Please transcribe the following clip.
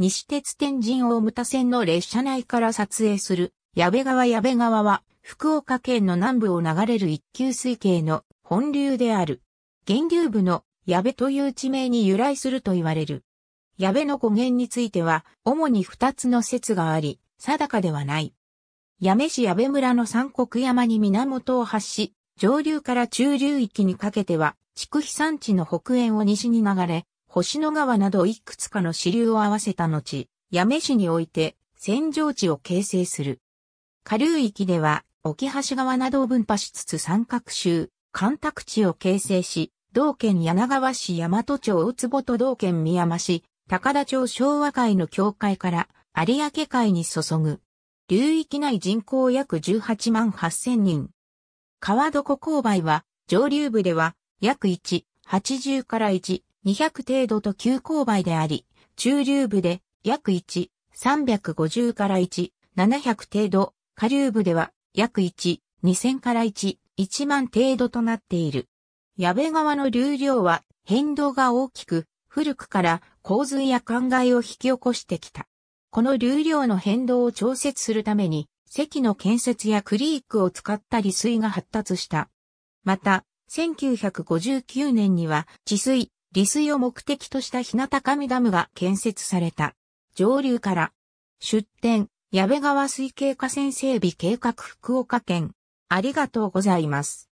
西鉄天神大牟田線の列車内から撮影する、矢部川矢部川は、福岡県の南部を流れる一級水系の本流である。源流部の矢部という地名に由来すると言われる。矢部の語源については、主に二つの説があり、定かではない。八女市矢部村の三国山に源を発し、上流から中流域にかけては、地区飛山地の北縁を西に流れ、星野川などいくつかの支流を合わせた後、八女市において、扇状地を形成する。下流域では、沖橋川などを分派しつつ三角州、干拓地を形成し、同県柳川市大和町大坪と同県宮山市、高田町昭和会の境界から有明海に注ぐ。流域内人口約18万8000人。川床勾配は、上流部では約1、80から1、200程度と急勾配であり、中流部で約1、350から1、700程度、下流部では約1、2000から1、1万程度となっている。矢部川の流量は変動が大きく、古くから洪水や灌漑を引き起こしてきた。この流量の変動を調節するために、石の建設やクリークを使った利水が発達した。また、1959年には治水、利水を目的とした日向上ダムが建設された。上流から、出展、矢部川水系河川整備計画福岡県。ありがとうございます。